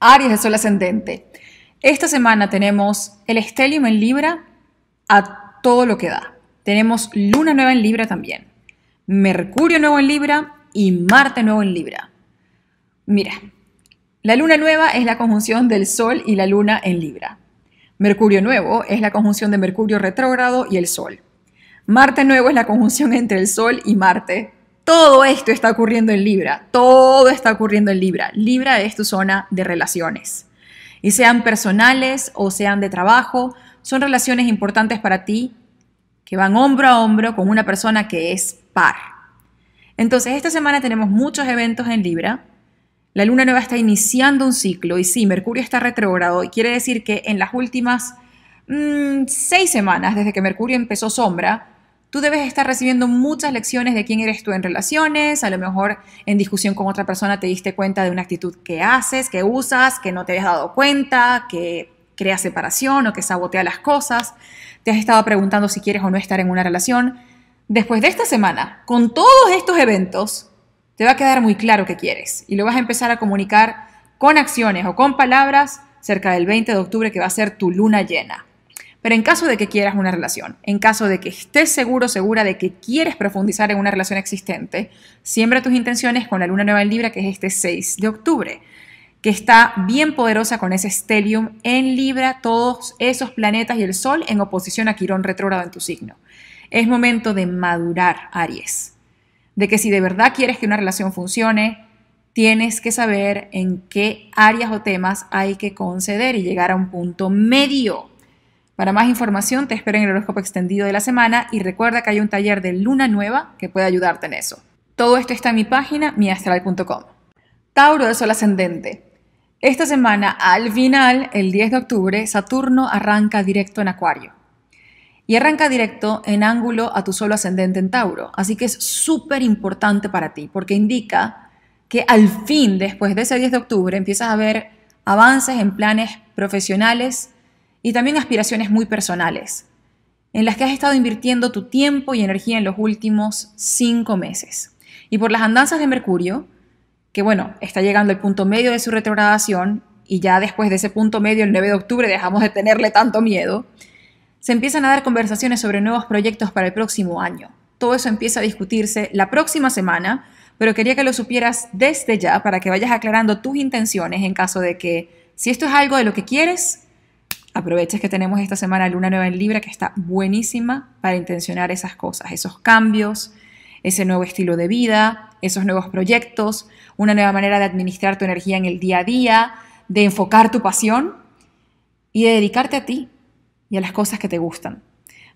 Aries de Sol Ascendente. Esta semana tenemos el estelium en Libra a todo lo que da. Tenemos Luna nueva en Libra también. Mercurio nuevo en Libra y Marte nuevo en Libra. Mira, la Luna nueva es la conjunción del Sol y la Luna en Libra. Mercurio nuevo es la conjunción de Mercurio retrógrado y el Sol. Marte nuevo es la conjunción entre el Sol y Marte todo esto está ocurriendo en Libra, todo está ocurriendo en Libra. Libra es tu zona de relaciones. Y sean personales o sean de trabajo, son relaciones importantes para ti que van hombro a hombro con una persona que es par. Entonces, esta semana tenemos muchos eventos en Libra. La luna nueva está iniciando un ciclo y sí, Mercurio está retrógrado y quiere decir que en las últimas mm, seis semanas desde que Mercurio empezó sombra, Tú debes estar recibiendo muchas lecciones de quién eres tú en relaciones, a lo mejor en discusión con otra persona te diste cuenta de una actitud que haces, que usas, que no te habías dado cuenta, que crea separación o que sabotea las cosas, te has estado preguntando si quieres o no estar en una relación. Después de esta semana, con todos estos eventos, te va a quedar muy claro qué quieres y lo vas a empezar a comunicar con acciones o con palabras cerca del 20 de octubre que va a ser tu luna llena. Pero en caso de que quieras una relación, en caso de que estés seguro, segura de que quieres profundizar en una relación existente, siembra tus intenciones con la luna nueva en Libra, que es este 6 de octubre, que está bien poderosa con ese stellium en Libra, todos esos planetas y el Sol en oposición a Quirón retrógrado en tu signo. Es momento de madurar, Aries, de que si de verdad quieres que una relación funcione, tienes que saber en qué áreas o temas hay que conceder y llegar a un punto medio para más información, te espero en el horóscopo extendido de la semana y recuerda que hay un taller de luna nueva que puede ayudarte en eso. Todo esto está en mi página, miastral.com. Tauro de Sol Ascendente. Esta semana, al final, el 10 de octubre, Saturno arranca directo en Acuario. Y arranca directo en ángulo a tu Sol ascendente en Tauro. Así que es súper importante para ti, porque indica que al fin, después de ese 10 de octubre, empiezas a ver avances en planes profesionales, y también aspiraciones muy personales, en las que has estado invirtiendo tu tiempo y energía en los últimos cinco meses. Y por las andanzas de Mercurio, que bueno, está llegando el punto medio de su retrogradación y ya después de ese punto medio, el 9 de octubre, dejamos de tenerle tanto miedo, se empiezan a dar conversaciones sobre nuevos proyectos para el próximo año. Todo eso empieza a discutirse la próxima semana, pero quería que lo supieras desde ya para que vayas aclarando tus intenciones en caso de que si esto es algo de lo que quieres, aproveches que tenemos esta semana Luna Nueva en Libra, que está buenísima para intencionar esas cosas, esos cambios, ese nuevo estilo de vida, esos nuevos proyectos, una nueva manera de administrar tu energía en el día a día, de enfocar tu pasión y de dedicarte a ti y a las cosas que te gustan.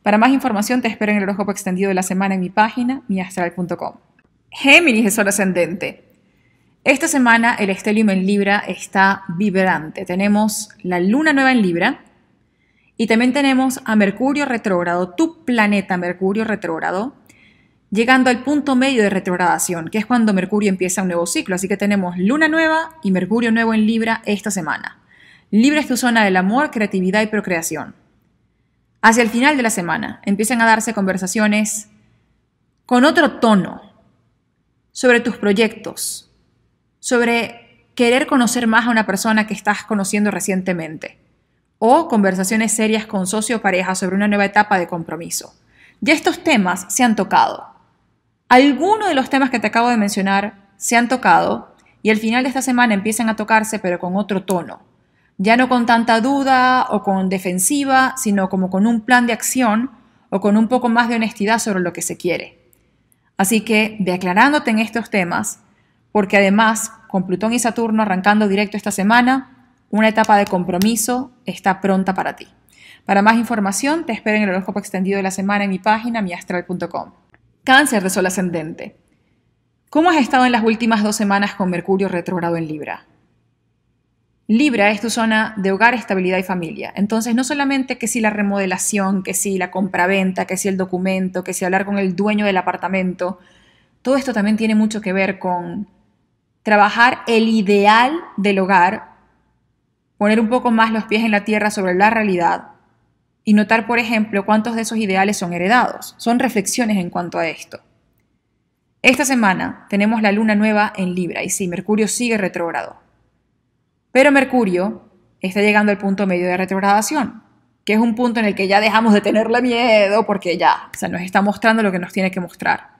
Para más información te espero en el horóscopo extendido de la semana en mi página miastral.com. Géminis es Sol ascendente. Esta semana el estelium en Libra está vibrante. Tenemos la luna nueva en Libra, y también tenemos a Mercurio retrógrado, tu planeta Mercurio retrógrado, llegando al punto medio de retrogradación, que es cuando Mercurio empieza un nuevo ciclo. Así que tenemos Luna nueva y Mercurio nuevo en Libra esta semana. Libra es tu zona del amor, creatividad y procreación. Hacia el final de la semana empiezan a darse conversaciones con otro tono sobre tus proyectos, sobre querer conocer más a una persona que estás conociendo recientemente o conversaciones serias con socio o pareja sobre una nueva etapa de compromiso. Ya estos temas se han tocado. Algunos de los temas que te acabo de mencionar se han tocado y al final de esta semana empiezan a tocarse pero con otro tono. Ya no con tanta duda o con defensiva, sino como con un plan de acción o con un poco más de honestidad sobre lo que se quiere. Así que ve aclarándote en estos temas, porque además, con Plutón y Saturno arrancando directo esta semana, una etapa de compromiso está pronta para ti. Para más información, te espero en el horóscopo extendido de la semana en mi página miastral.com. Cáncer de Sol Ascendente. ¿Cómo has estado en las últimas dos semanas con Mercurio retrógrado en Libra? Libra es tu zona de hogar, estabilidad y familia. Entonces, no solamente que si la remodelación, que si la compraventa, que si el documento, que si hablar con el dueño del apartamento, todo esto también tiene mucho que ver con trabajar el ideal del hogar poner un poco más los pies en la tierra sobre la realidad y notar, por ejemplo, cuántos de esos ideales son heredados. Son reflexiones en cuanto a esto. Esta semana tenemos la luna nueva en Libra y sí, Mercurio sigue retrógrado. Pero Mercurio está llegando al punto medio de retrogradación, que es un punto en el que ya dejamos de tenerle miedo porque ya, o nos está mostrando lo que nos tiene que mostrar.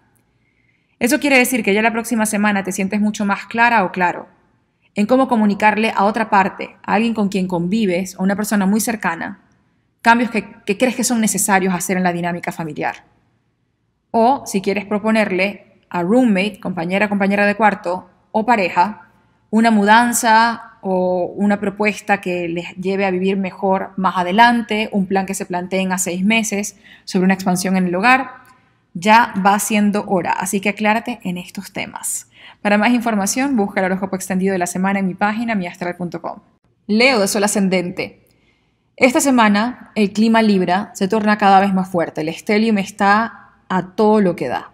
Eso quiere decir que ya la próxima semana te sientes mucho más clara o claro en cómo comunicarle a otra parte, a alguien con quien convives o una persona muy cercana, cambios que, que crees que son necesarios hacer en la dinámica familiar. O si quieres proponerle a roommate, compañera, compañera de cuarto o pareja, una mudanza o una propuesta que les lleve a vivir mejor más adelante, un plan que se planteen a seis meses sobre una expansión en el hogar, ya va siendo hora, así que aclárate en estos temas. Para más información, busca el horóscopo extendido de la semana en mi página miastral.com. Leo de Sol Ascendente. Esta semana el clima Libra se torna cada vez más fuerte. El estelium está a todo lo que da.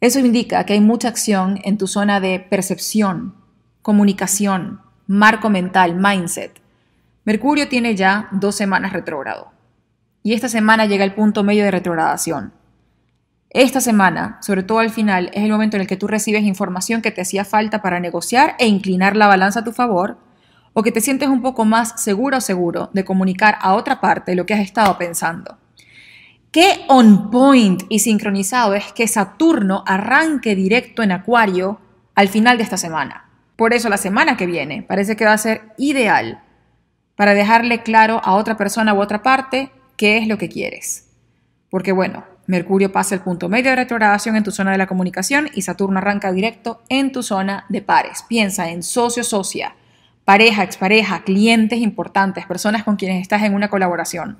Eso indica que hay mucha acción en tu zona de percepción, comunicación, marco mental, mindset. Mercurio tiene ya dos semanas retrógrado. Y esta semana llega el punto medio de retrogradación. Esta semana, sobre todo al final, es el momento en el que tú recibes información que te hacía falta para negociar e inclinar la balanza a tu favor, o que te sientes un poco más seguro o seguro de comunicar a otra parte lo que has estado pensando. Qué on point y sincronizado es que Saturno arranque directo en Acuario al final de esta semana. Por eso la semana que viene parece que va a ser ideal para dejarle claro a otra persona u otra parte qué es lo que quieres. Porque bueno, Mercurio pasa el punto medio de retrogradación en tu zona de la comunicación y Saturno arranca directo en tu zona de pares. Piensa en socio, socia, pareja, expareja, clientes importantes, personas con quienes estás en una colaboración.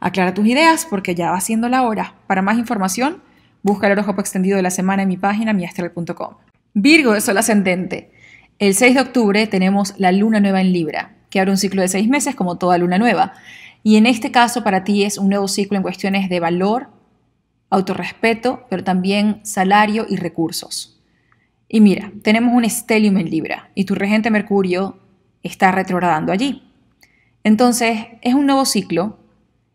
Aclara tus ideas porque ya va siendo la hora. Para más información, busca el horóscopo extendido de la semana en mi página miastral.com. Virgo de Sol Ascendente. El 6 de octubre tenemos la luna nueva en Libra, que abre un ciclo de seis meses como toda luna nueva. Y en este caso para ti es un nuevo ciclo en cuestiones de valor, autorrespeto, pero también salario y recursos. Y mira, tenemos un estelium en Libra y tu regente Mercurio está retrogradando allí. Entonces, es un nuevo ciclo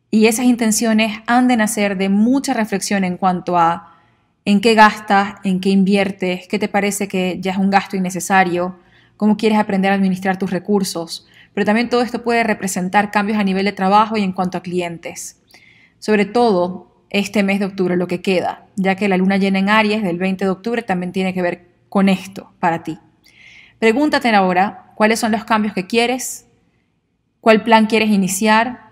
y esas intenciones han de nacer de mucha reflexión en cuanto a en qué gastas, en qué inviertes, qué te parece que ya es un gasto innecesario, cómo quieres aprender a administrar tus recursos. Pero también todo esto puede representar cambios a nivel de trabajo y en cuanto a clientes. Sobre todo, este mes de octubre, lo que queda, ya que la luna llena en Aries del 20 de octubre también tiene que ver con esto para ti. Pregúntate ahora cuáles son los cambios que quieres, cuál plan quieres iniciar,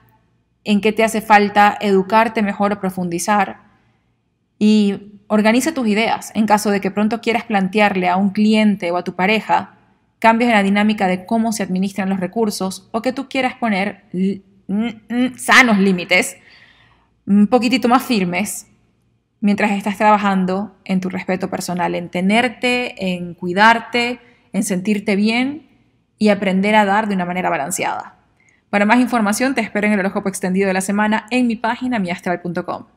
en qué te hace falta educarte mejor o profundizar y organiza tus ideas en caso de que pronto quieras plantearle a un cliente o a tu pareja cambios en la dinámica de cómo se administran los recursos o que tú quieras poner sanos límites un poquitito más firmes mientras estás trabajando en tu respeto personal, en tenerte, en cuidarte, en sentirte bien y aprender a dar de una manera balanceada. Para más información te espero en el horóscopo extendido de la semana en mi página miastral.com.